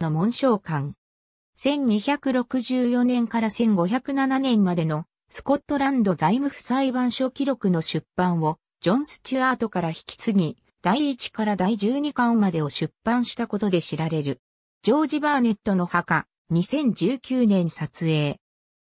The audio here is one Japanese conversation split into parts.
の紋章館。1264年から1507年までのスコットランド財務府裁判所記録の出版をジョン・スチュアートから引き継ぎ、第1から第12巻までを出版したことで知られる。ジョージ・バーネットの墓、2019年撮影。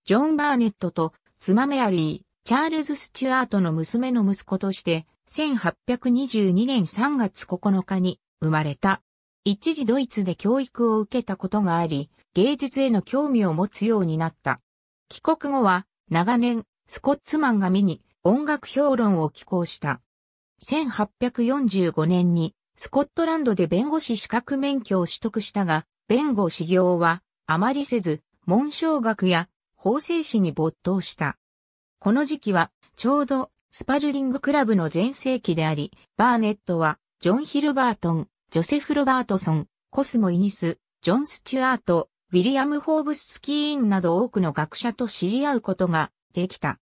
ジョン・バーネットと妻メアリー、チャールズ・スチュアートの娘の息子として、1822年3月9日に生まれた。一時ドイツで教育を受けたことがあり、芸術への興味を持つようになった。帰国後は、長年、スコッツマンが見に音楽評論を寄稿した。1845年に、スコットランドで弁護士資格免許を取得したが、弁護士業は、あまりせず、文章学や法制史に没頭した。この時期は、ちょうど、スパルリングクラブの全盛期であり、バーネットは、ジョン・ヒルバートン、ジョセフ・ロバートソン、コスモ・イニス、ジョン・スチュアート、ウィリアム・フォーブス・スキーインなど多くの学者と知り合うことができた。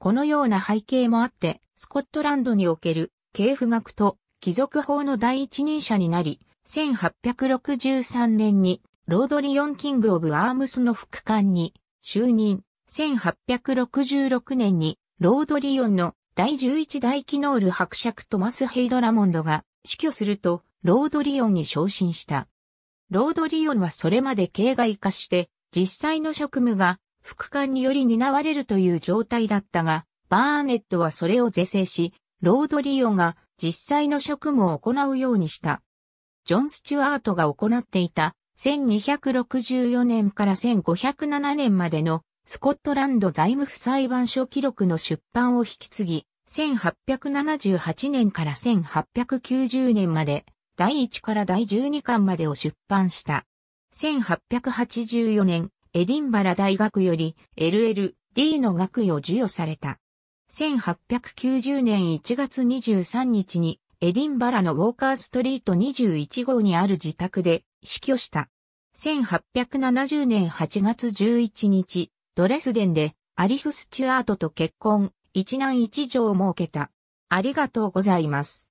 このような背景もあって、スコットランドにおける系譜学と貴族法の第一人者になり、1863年にロードリオン・キング・オブ・アームスの副官に就任、1866年にロードリオンの第11大キノール伯爵トマス・ヘイドラモンドが死去すると、ロードリオンに昇進した。ロードリオンはそれまで形骸化して、実際の職務が副官により担われるという状態だったが、バーネットはそれを是正し、ロードリオンが実際の職務を行うようにした。ジョン・スチュアートが行っていた1264年から1507年までのスコットランド財務府裁判所記録の出版を引き継ぎ、1878年から1890年まで第1から第12巻までを出版した。1884年、エディンバラ大学より LL、D の学位を授与された。1890年1月23日にエディンバラのウォーカーストリート21号にある自宅で死去した。1870年8月11日、ドレスデンでアリス・スチュアートと結婚、一男一女を設けた。ありがとうございます。